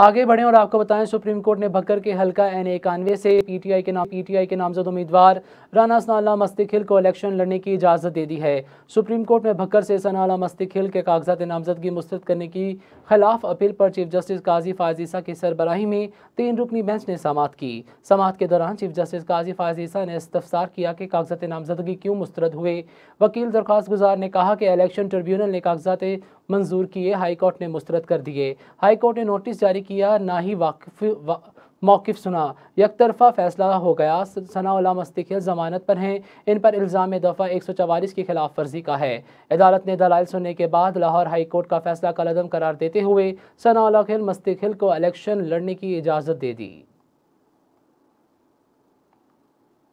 आगे बढ़ें और आपको बताएं सुप्रीम कोर्ट ने भक्कर के हलका एन एकानवे से पीटीआई के नाम पीटीआई के नामजद उम्मीदवार राना सनाला मस्तिखिल को इलेक्शन लड़ने की इजाज़त दे दी है सुप्रीम कोर्ट ने भक्कर से सनाला मस्तिखिल के कागजात नामजदगी मुस्रद करने की खिलाफ अपील पर चीफ जस्टिस काजी फायजीसा की सरबराही में तीन रुकनी बेंच ने समात की समात के दौरान चीफ जस्टिस काजी फायजीसा ने इस्तफसार किया कि कागजात नामजदगी क्यों मुस्तरद हुए वकील दरख्वास्त गुजार ने कहा कि इलेक्शन ट्रिब्यूनल ने कागजात मंजूर किए हाईकोर्ट ने मुस्तरद कर दिए हाईकोर्ट ने नोटिस जारी किया ना ही वाकफ वा, मौक़ सुना यक तरफा फैसला हो गया सनाउल्ला मस्तखिल जमानत पर हैं इन पर इल्ज़ाम दफ़ा एक सौ चवालीस की खिलाफ वर्जी का है अदालत ने दलाइल सुनने के बाद लाहौर हाई कोर्ट का फैसला कलदम करार देते हुए सनाउल्ला मस्तखिल को इलेक्शन लड़ने की इजाज़त दे दी